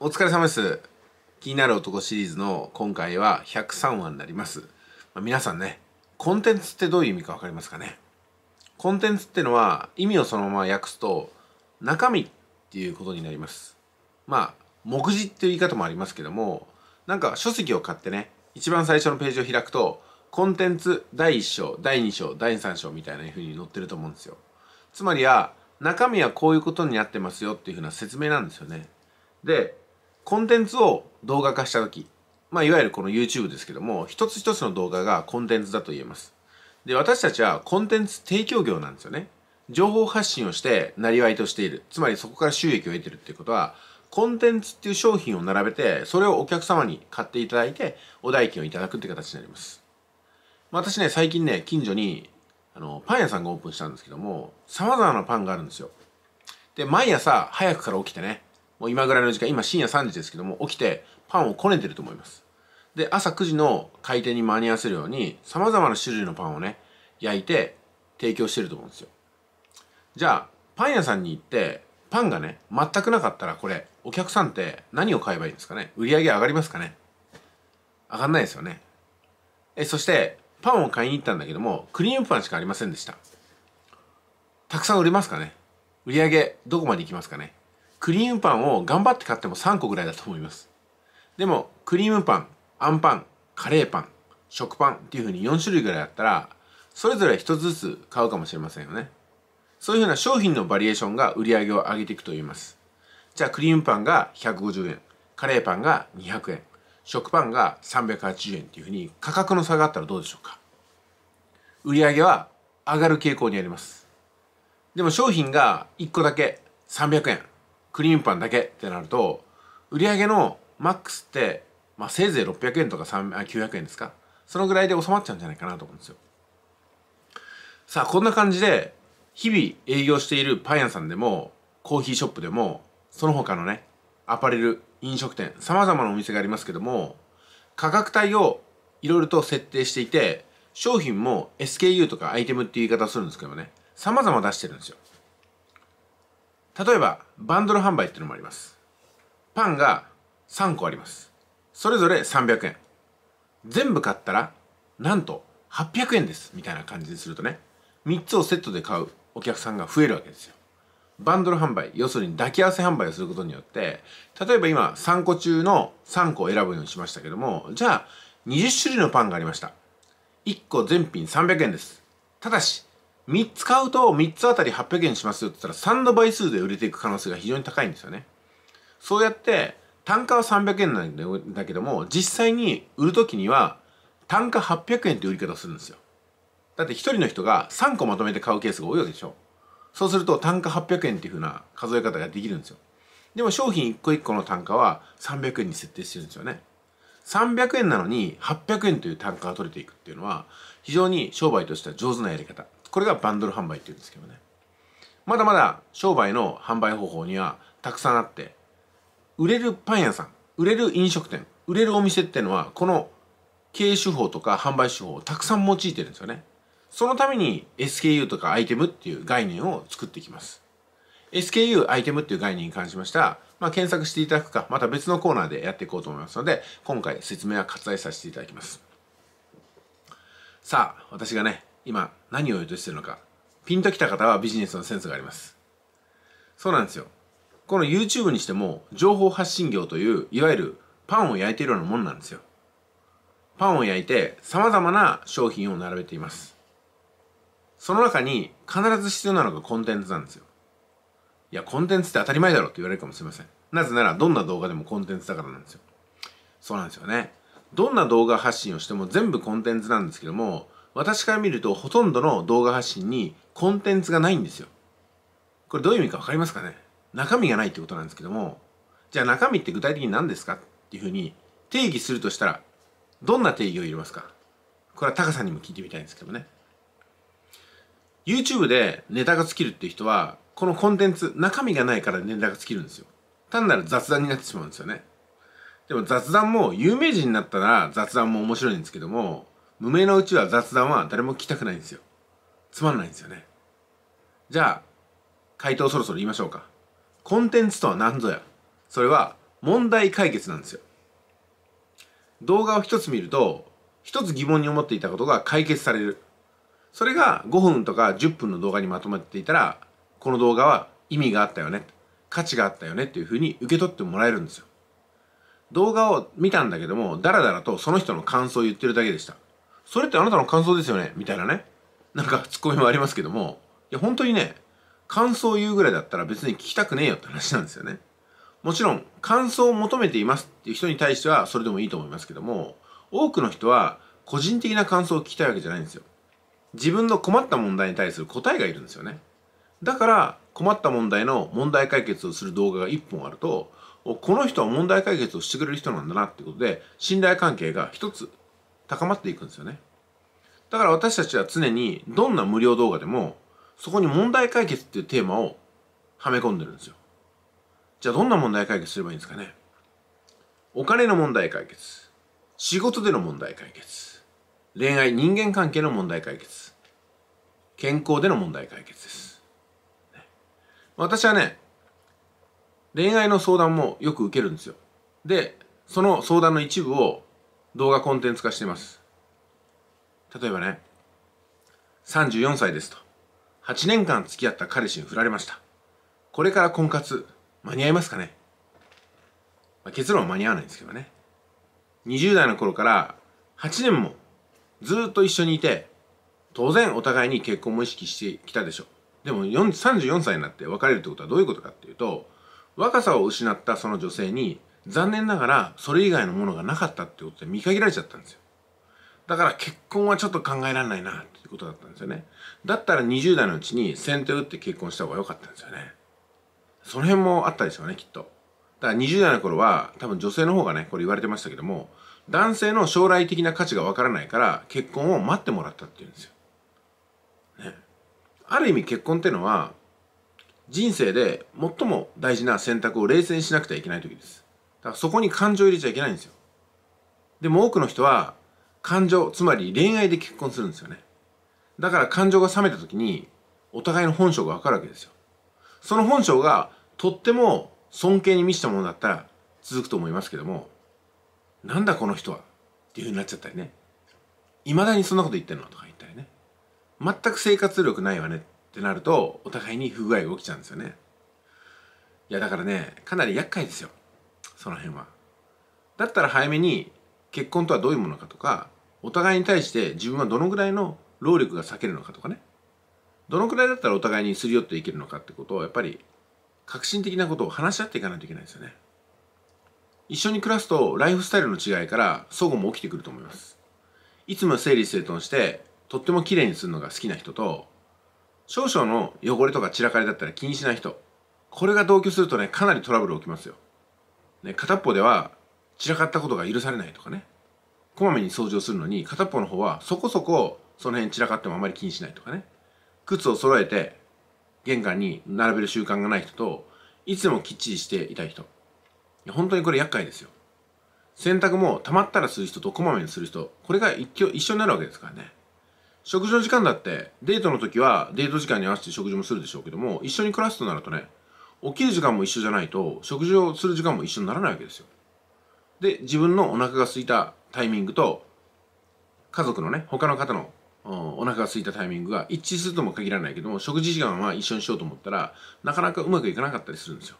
お疲れ様です。気になる男シリーズの今回は103話になります。まあ、皆さんね、コンテンツってどういう意味か分かりますかねコンテンツってのは意味をそのまま訳すと中身っていうことになります。まあ、目次っていう言い方もありますけども、なんか書籍を買ってね、一番最初のページを開くと、コンテンツ第1章、第2章、第3章みたいな風に載ってると思うんですよ。つまりは、中身はこういうことになってますよっていう風な説明なんですよね。で、コンテンツを動画化した時、まあ、いわゆるこの YouTube ですけども、一つ一つの動画がコンテンツだと言えます。で、私たちはコンテンツ提供業なんですよね。情報発信をして、なりわいとしている。つまりそこから収益を得てるっていうことは、コンテンツっていう商品を並べて、それをお客様に買っていただいて、お代金をいただくって形になります。まあ、私ね、最近ね、近所に、あの、パン屋さんがオープンしたんですけども、様々なパンがあるんですよ。で、毎朝早くから起きてね、もう今ぐらいの時間、今深夜3時ですけども、起きてパンをこねてると思います。で、朝9時の開店に間に合わせるように、様々な種類のパンをね、焼いて提供してると思うんですよ。じゃあ、パン屋さんに行って、パンがね、全くなかったらこれ、お客さんって何を買えばいいんですかね売り上げ上がりますかね上がんないですよね。え、そして、パンを買いに行ったんだけども、クリームパンしかありませんでした。たくさん売れますかね売り上げどこまでいきますかねクリームパンを頑張って買っても3個ぐらいだと思いますでもクリームパンあんパンカレーパン食パンっていうふうに4種類ぐらいあったらそれぞれ1つずつ買うかもしれませんよねそういうふうな商品のバリエーションが売り上げを上げていくと言いますじゃあクリームパンが150円カレーパンが200円食パンが380円っていうふうに価格の差があったらどうでしょうか売り上げは上がる傾向にありますでも商品が1個だけ300円クリームパンだけってなると売上のマックスって、まあ、せいぜい600円とか900円ですかそのぐらいで収まっちゃうんじゃないかなと思うんですよさあこんな感じで日々営業しているパン屋さんでもコーヒーショップでもその他のねアパレル飲食店さまざまなお店がありますけども価格帯をいろいろと設定していて商品も SKU とかアイテムっていう言い方をするんですけどね様々出してるんですよ例えばバンドル販売っていうのもありますパンが3個ありますそれぞれ300円全部買ったらなんと800円ですみたいな感じにするとね3つをセットで買うお客さんが増えるわけですよバンドル販売要するに抱き合わせ販売をすることによって例えば今3個中の3個を選ぶようにしましたけどもじゃあ20種類のパンがありました1個全品300円ですただし3つ買うと3つあたり800円しますよって言ったら3の倍数で売れていく可能性が非常に高いんですよね。そうやって単価は300円なんだけども実際に売るときには単価800円って売り方をするんですよ。だって1人の人が3個まとめて買うケースが多いわけでしょ。そうすると単価800円っていうふうな数え方ができるんですよ。でも商品1個1個の単価は300円に設定してるんですよね。300円なのに800円という単価が取れていくっていうのは非常に商売としては上手なやり方。これがバンドル販売っていうんですけどねまだまだ商売の販売方法にはたくさんあって売れるパン屋さん売れる飲食店売れるお店っていうのはこの経営手法とか販売手法をたくさん用いてるんですよねそのために SKU とかアイテムっていう概念を作っていきます SKU アイテムっていう概念に関しましては、まあ、検索していただくかまた別のコーナーでやっていこうと思いますので今回説明は割愛させていただきますさあ私がね今何を言うとしてるのかピンときた方はビジネスのセンスがありますそうなんですよこの YouTube にしても情報発信業といういわゆるパンを焼いているようなもんなんですよパンを焼いて様々な商品を並べていますその中に必ず必要なのがコンテンツなんですよいやコンテンツって当たり前だろって言われるかもしれませんなぜならどんな動画でもコンテンツだからなんですよそうなんですよねどんな動画発信をしても全部コンテンツなんですけども私から見るとほとんどの動画発信にコンテンツがないんですよ。これどういう意味かわかりますかね中身がないってことなんですけども、じゃあ中身って具体的に何ですかっていうふうに定義するとしたら、どんな定義を入れますかこれはタカさんにも聞いてみたいんですけどね。YouTube でネタが尽きるっていう人は、このコンテンツ、中身がないからネタが尽きるんですよ。単なる雑談になってしまうんですよね。でも雑談も有名人になったら雑談も面白いんですけども、無名のうちは雑談は誰も聞きたくないんですよ。つまんないんですよね。じゃあ、回答そろそろ言いましょうか。コンテンツとは何ぞや。それは問題解決なんですよ。動画を一つ見ると、一つ疑問に思っていたことが解決される。それが5分とか10分の動画にまとまっていたら、この動画は意味があったよね。価値があったよねっていうふうに受け取ってもらえるんですよ。動画を見たんだけども、だらだらとその人の感想を言ってるだけでした。それってあなたの感想ですよねみたいなねなんかツッコミもありますけどもいや本当にね感想を言うぐらいだったら別に聞きたくねえよって話なんですよねもちろん感想を求めていますっていう人に対してはそれでもいいと思いますけども多くの人は個人的な感想を聞きたいわけじゃないんですよ自分の困った問題に対する答えがいるんですよねだから困った問題の問題解決をする動画が1本あるとこの人は問題解決をしてくれる人なんだなってことで信頼関係が1つ高まっていくんですよね。だから私たちは常にどんな無料動画でもそこに問題解決っていうテーマをはめ込んでるんですよ。じゃあどんな問題解決すればいいんですかねお金の問題解決。仕事での問題解決。恋愛、人間関係の問題解決。健康での問題解決です。私はね、恋愛の相談もよく受けるんですよ。で、その相談の一部を動画コンテンツ化しています例えばね34歳ですと8年間付き合った彼氏に振られましたこれから婚活間に合いますかね、まあ、結論は間に合わないんですけどね20代の頃から8年もずっと一緒にいて当然お互いに結婚も意識してきたでしょうでも34歳になって別れるってことはどういうことかっていうと若さを失ったその女性に残念ながらそれ以外のものがなかったってことで見限られちゃったんですよだから結婚はちょっと考えられないなっていうことだったんですよねだったら20代のうちに先手を打って結婚した方が良かったんですよねその辺もあったでしょうねきっとだから20代の頃は多分女性の方がねこれ言われてましたけども男性の将来的な価値がわからないから結婚を待ってもらったっていうんですよ、ね、ある意味結婚ってのは人生で最も大事な選択を冷静にしなくてはいけない時ですからそこに感情入れちゃいけないんですよでも多くの人は感情つまり恋愛で結婚するんですよねだから感情が冷めた時にお互いの本性が分かるわけですよその本性がとっても尊敬に満ちたものだったら続くと思いますけどもなんだこの人はっていうふうになっちゃったりねいまだにそんなこと言ってんのとか言ったりね全く生活力ないわねってなるとお互いに不具合が起きちゃうんですよねいやだからねかなり厄介ですよその辺は。だったら早めに結婚とはどういうものかとかお互いに対して自分はどのぐらいの労力が避けるのかとかねどのくらいだったらお互いにすり寄っていけるのかってことをやっぱり革新的なことを話し合っていかないといけないですよね一緒に暮らすとライフスタイルの違いから相互も起きてくると思いますいつも整理整頓してとっても綺麗にするのが好きな人と少々の汚れとか散らかりだったら気にしない人これが同居するとねかなりトラブル起きますよね、片っぽでは散らかったことが許されないとかねこまめに掃除をするのに片っぽの方はそこそこその辺散らかってもあまり気にしないとかね靴を揃えて玄関に並べる習慣がない人といつもきっちりしていたい人本当にこれ厄介ですよ洗濯も溜まったらする人とこまめにする人これが一緒になるわけですからね食事の時間だってデートの時はデート時間に合わせて食事もするでしょうけども一緒に暮らすとなるとね起きる時間も一緒じゃないと食事をする時間も一緒にならないわけですよで自分のお腹が空いたタイミングと家族のね他の方のお腹が空いたタイミングが一致するとも限らないけども食事時間は一緒にしようと思ったらなかなかうまくいかなかったりするんですよ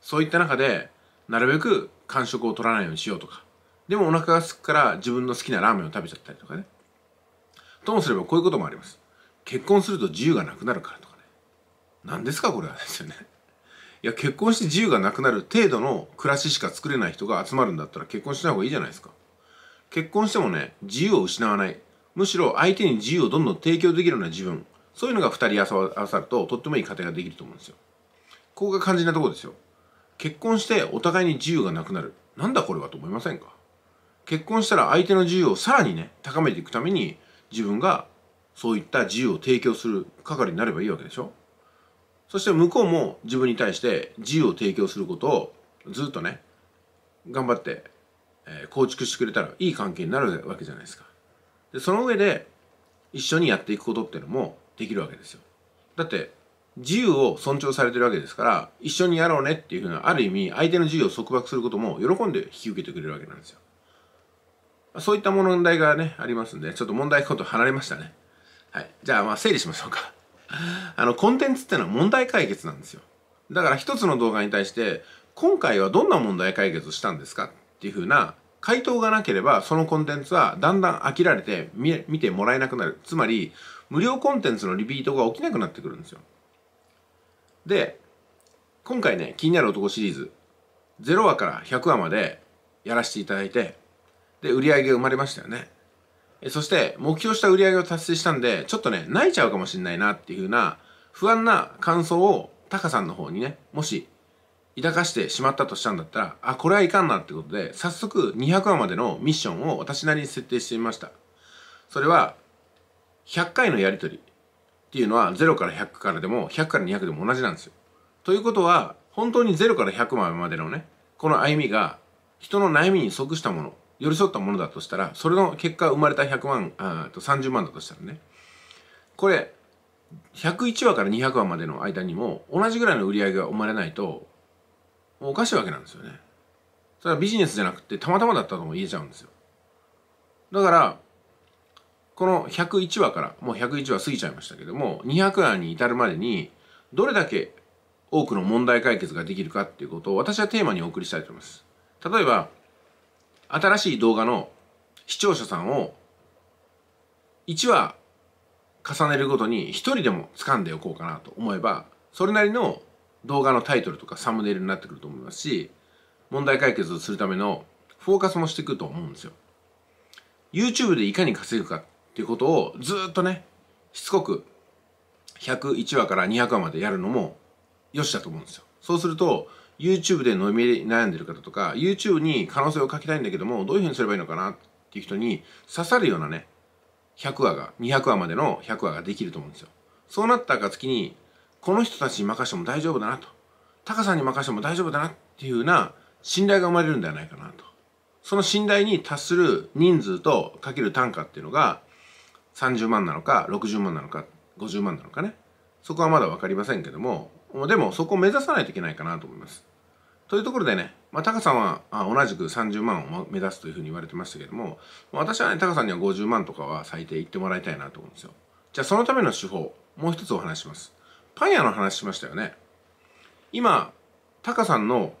そういった中でなるべく間食を取らないようにしようとかでもお腹が空くから自分の好きなラーメンを食べちゃったりとかねともすればこういうこともあります結婚すると自由がなくなるからとかね何ですかこれはですよねいや結婚して自由がなくなる程度の暮らししか作れない人が集まるんだったら結婚しない方がいいじゃないですか結婚してもね自由を失わないむしろ相手に自由をどんどん提供できるような自分そういうのが2人合わさるととってもいい家庭ができると思うんですよここが肝心なところですよ結婚してお互いに自由がなくなるなんだこれはと思いませんか結婚したら相手の自由をさらにね高めていくために自分がそういった自由を提供する係になればいいわけでしょそして向こうも自分に対して自由を提供することをずっとね頑張って、えー、構築してくれたらいい関係になるわけじゃないですかでその上で一緒にやっていくことっていうのもできるわけですよだって自由を尊重されてるわけですから一緒にやろうねっていうふうなある意味相手の自由を束縛することも喜んで引き受けてくれるわけなんですよそういった問題がねありますんでちょっと問題こと離れましたねはいじゃあまあ整理しましょうか あのコンテンツってのは問題解決なんですよだから一つの動画に対して今回はどんな問題解決をしたんですかっていうふうな回答がなければそのコンテンツはだんだん飽きられて見てもらえなくなるつまり無料コンテンツのリピートが起きなくなってくるんですよで今回ね気になる男シリーズ0話から100話までやらせていただいてで売り上げが生まれましたよねそして目標した売り上げを達成したんで、ちょっとね、泣いちゃうかもしんないなっていう風な不安な感想をタカさんの方にね、もし抱かしてしまったとしたんだったら、あ、これはいかんなってことで、早速200話までのミッションを私なりに設定してみました。それは、100回のやりとりっていうのは0から100からでも100から200でも同じなんですよ。ということは、本当に0から100までのね、この歩みが人の悩みに即したもの寄り添ったものだとしたらそれの結果生まれた100万あと30万だとしたらねこれ101話から200話までの間にも同じぐらいの売り上げが生まれないとおかしいわけなんですよね。それはビジネスじゃなくてたまたまだったとも言えちゃうんですよ。だからこの101話からもう101話過ぎちゃいましたけども200話に至るまでにどれだけ多くの問題解決ができるかっていうことを私はテーマにお送りしたいと思います。例えば新しい動画の視聴者さんを1話重ねるごとに1人でも掴んでおこうかなと思えばそれなりの動画のタイトルとかサムネイルになってくると思いますし問題解決をするためのフォーカスもしてくると思うんですよ。YouTube でいかに稼ぐかっていうことをずっとねしつこく101話から200話までやるのもよしだと思うんですよ。そうすると YouTube で伸び悩んでる方とか YouTube に可能性を書きたいんだけどもどういうふうにすればいいのかなっていう人に刺さるようなね100話が200話までの100話ができると思うんですよそうなった暁にこの人たちに任しても大丈夫だなとタカさんに任しても大丈夫だなっていうような信頼が生まれるんではないかなとその信頼に達する人数とかける単価っていうのが30万なのか60万なのか50万なのかねそこはまだ分かりませんけどもでもそこを目指さないといけないかなと思います。というところでね、まあ、タカさんは同じく30万を目指すというふうに言われてましたけども、私はね、タカさんには50万とかは最低言ってもらいたいなと思うんですよ。じゃあそのための手法、もう一つお話します。パン屋の話しましたよね。今、タカさんの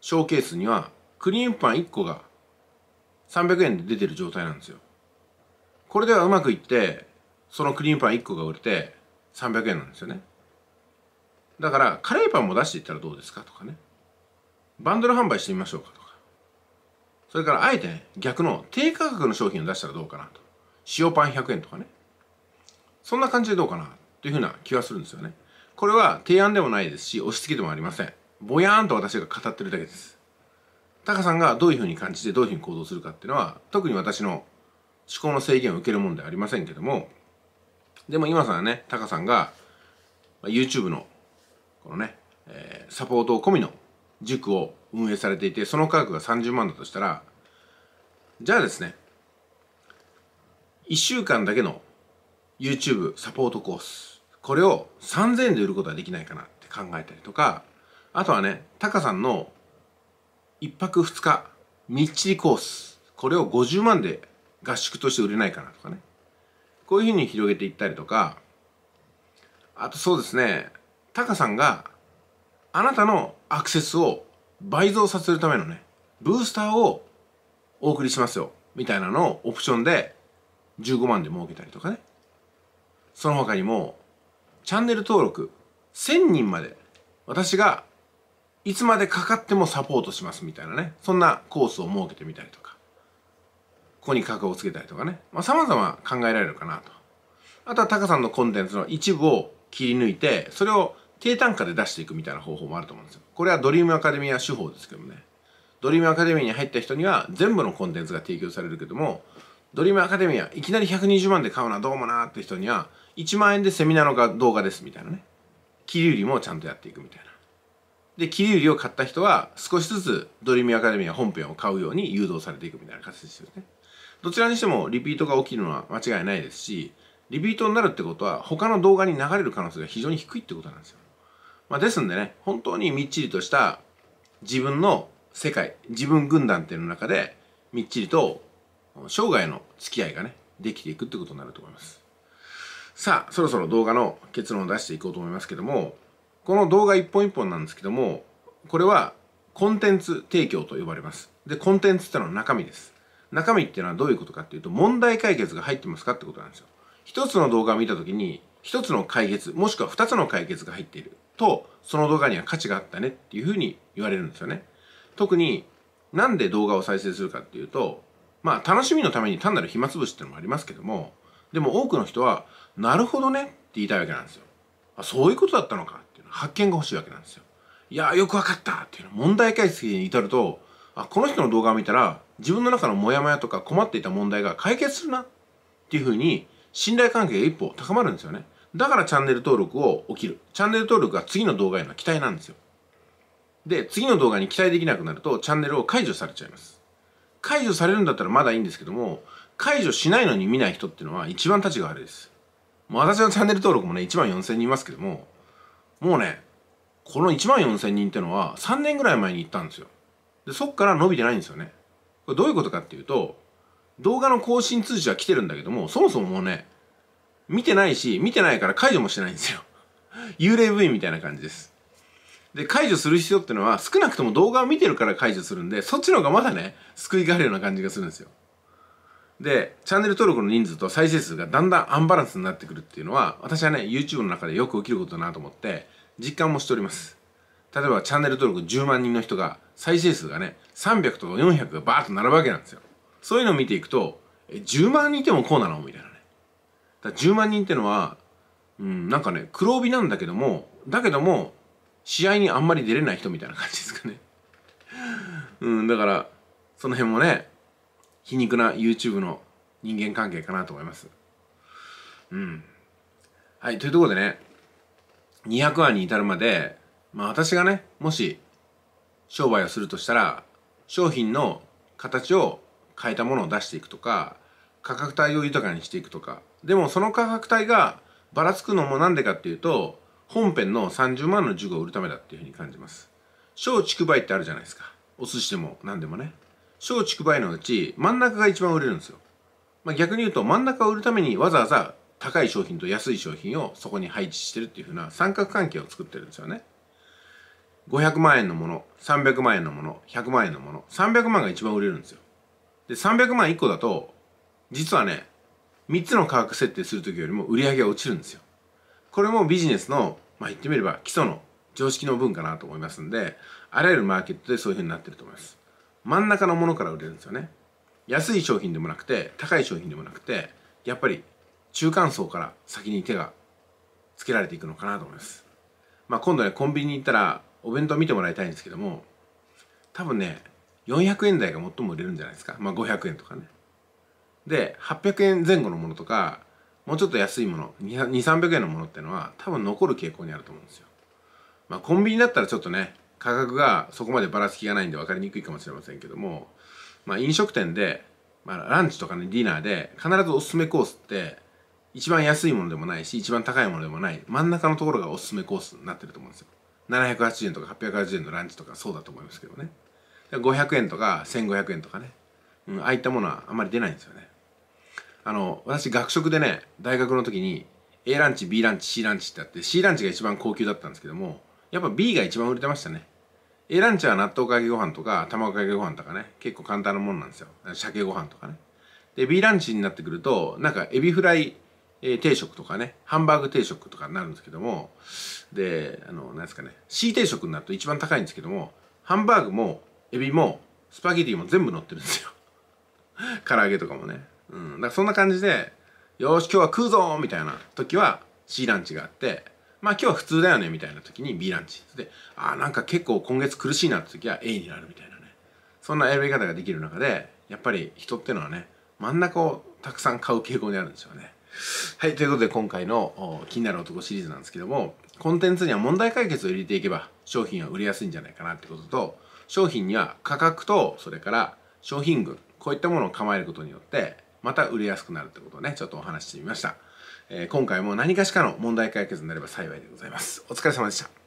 ショーケースにはクリームパン1個が300円で出てる状態なんですよ。これではうまくいって、そのクリームパン1個が売れて300円なんですよね。だからカレーパンも出していったらどうですかとかねバンドル販売してみましょうかとかそれからあえて、ね、逆の低価格の商品を出したらどうかなと塩パン100円とかねそんな感じでどうかなというふうな気がするんですよねこれは提案でもないですし押し付けでもありませんぼやーんと私が語ってるだけですタカさんがどういうふうに感じてどういうふうに行動するかっていうのは特に私の思考の制限を受けるもんではありませんけどもでも今さらねタカさんが YouTube のこのね、えー、サポート込みの塾を運営されていて、その価格が30万だとしたら、じゃあですね、1週間だけの YouTube サポートコース、これを3000円で売ることはできないかなって考えたりとか、あとはね、タカさんの1泊2日、みっちりコース、これを50万で合宿として売れないかなとかね。こういうふうに広げていったりとか、あとそうですね、タカさんがあなたのアクセスを倍増させるためのねブースターをお送りしますよみたいなのをオプションで15万で儲けたりとかねその他にもチャンネル登録1000人まで私がいつまでかかってもサポートしますみたいなねそんなコースを設けてみたりとかここに価格をつけたりとかねまあ様々考えられるかなとあとはタカさんのコンテンツの一部を切り抜いてそれを低単価で出していくみたいな方法もあると思うんですよ。これはドリームアカデミア手法ですけどね。ドリームアカデミアに入った人には全部のコンテンツが提供されるけども、ドリームアカデミア、いきなり120万で買うのはどうもなーって人には、1万円でセミナーの動画ですみたいなね。切り売りもちゃんとやっていくみたいな。で、切り売りを買った人は少しずつドリームアカデミア本編を買うように誘導されていくみたいな形ですよね。どちらにしてもリピートが起きるのは間違いないですし、リピートになるってことは他の動画に流れる可能性が非常に低いってことなんですよ。まあ、ですんでね、本当にみっちりとした自分の世界、自分軍団っていうの中で、みっちりと生涯の付き合いがね、できていくってことになると思います。さあ、そろそろ動画の結論を出していこうと思いますけども、この動画一本一本なんですけども、これはコンテンツ提供と呼ばれます。で、コンテンツってのは中身です。中身っていうのはどういうことかっていうと、問題解決が入ってますかってことなんですよ。一つの動画を見たときに、一つの解決、もしくは二つの解決が入っている。とその動画には価値があったねっていうふうに言われるんですよね。特になんで動画を再生するかっていうと、まあ楽しみのために単なる暇つぶしっていうのもありますけども、でも多くの人は、なるほどねって言いたいわけなんですよ。あ、そういうことだったのかっていうの発見が欲しいわけなんですよ。いやよくわかったっていうの問題解析に至ると、あ、この人の動画を見たら自分の中のモヤモヤとか困っていた問題が解決するなっていうふうに信頼関係が一歩高まるんですよね。だからチャンネル登録を起きる。チャンネル登録が次の動画への期待なんですよ。で、次の動画に期待できなくなるとチャンネルを解除されちゃいます。解除されるんだったらまだいいんですけども、解除しないのに見ない人っていうのは一番立ちが悪いです。もう私のチャンネル登録もね、1万4000人いますけども、もうね、この1万4000人ってのは3年ぐらい前に行ったんですよ。で、そっから伸びてないんですよね。これどういうことかっていうと、動画の更新通知は来てるんだけども、そもそももうね、見てないし、見てないから解除もしてないんですよ。幽霊部員みたいな感じです。で、解除する必要ってのは、少なくとも動画を見てるから解除するんで、そっちの方がまだね、救いがあるような感じがするんですよ。で、チャンネル登録の人数と再生数がだんだんアンバランスになってくるっていうのは、私はね、YouTube の中でよく起きることだなと思って、実感もしております。例えばチャンネル登録10万人の人が、再生数がね、300と400がバーッと並ぶわけなんですよ。そういうのを見ていくと、え、10万人いてもこうなのみたいな。だ10万人ってのは、うん、なんかね黒帯なんだけどもだけども試合にあんまり出れない人みたいな感じですかね うんだからその辺もね皮肉な YouTube の人間関係かなと思いますうんはいというところでね200話に至るまでまあ私がねもし商売をするとしたら商品の形を変えたものを出していくとか価格帯を豊かにしていくとかでもその価格帯がばらつくのもなんでかっていうと本編の30万の塾を売るためだっていうふうに感じます小畜梅ってあるじゃないですかお寿司でも何でもね小畜梅のうち真ん中が一番売れるんですよ、まあ、逆に言うと真ん中を売るためにわざわざ高い商品と安い商品をそこに配置してるっていうふうな三角関係を作ってるんですよね500万円のもの300万円のもの100万円のもの300万が一番売れるんですよで300万1個だと実はね3つの価格設定する時よりも売り上げが落ちるんですよ。これもビジネスの、まあ、言ってみれば基礎の常識の分かなと思いますんで、あらゆるマーケットでそういうふうになってると思います。真ん中のものから売れるんですよね。安い商品でもなくて、高い商品でもなくて、やっぱり中間層から先に手がつけられていくのかなと思います。まあ、今度ね、コンビニに行ったらお弁当見てもらいたいんですけども、多分ね、400円台が最も売れるんじゃないですか。まあ、500円とかね。で800円前後のものとかもうちょっと安いもの2300円のものってのは多分残る傾向にあると思うんですよまあコンビニだったらちょっとね価格がそこまでばらつきがないんで分かりにくいかもしれませんけどもまあ飲食店で、まあ、ランチとかねディナーで必ずおすすめコースって一番安いものでもないし一番高いものでもない真ん中のところがおすすめコースになってると思うんですよ780円とか880円のランチとかそうだと思いますけどね500円とか1500円とかね、うん、ああいったものはあんまり出ないんですよねあの、私学食でね、大学の時に A ランチ、B ランチ、C ランチってあって、C ランチが一番高級だったんですけども、やっぱ B が一番売れてましたね。A ランチは納豆かけご飯とか、卵かけご飯とかね、結構簡単なもんなんですよ。鮭ご飯とかね。で、B ランチになってくると、なんかエビフライ、え定食とかね、ハンバーグ定食とかになるんですけども、で、あの、なんですかね、C 定食になると一番高いんですけども、ハンバーグも、エビも、スパゲティも全部乗ってるんですよ。唐揚げとかもね。うん、だからそんな感じで「よし今日は食うぞ!」みたいな時は C ランチがあってまあ今日は普通だよねみたいな時に B ランチでああなんか結構今月苦しいなって時は A になるみたいなねそんな選び方ができる中でやっぱり人ってのはね真ん中をたくさん買う傾向にあるんですよね。はいということで今回の「気になる男」シリーズなんですけどもコンテンツには問題解決を入れていけば商品は売れやすいんじゃないかなってことと商品には価格とそれから商品群こういったものを構えることによってまた売れやすくなるってことをね、ちょっとお話ししてみました。えー、今回も何かしらの問題解決になれば幸いでございます。お疲れ様でした。